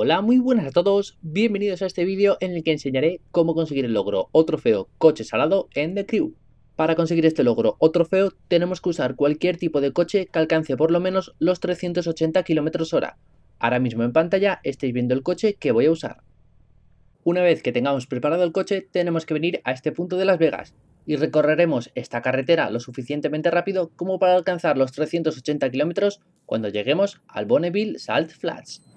Hola, muy buenas a todos, bienvenidos a este vídeo en el que enseñaré cómo conseguir el logro o trofeo coche salado en The Crew. Para conseguir este logro o trofeo tenemos que usar cualquier tipo de coche que alcance por lo menos los 380 km hora. Ahora mismo en pantalla estáis viendo el coche que voy a usar. Una vez que tengamos preparado el coche tenemos que venir a este punto de Las Vegas y recorreremos esta carretera lo suficientemente rápido como para alcanzar los 380 km cuando lleguemos al Bonneville Salt Flats.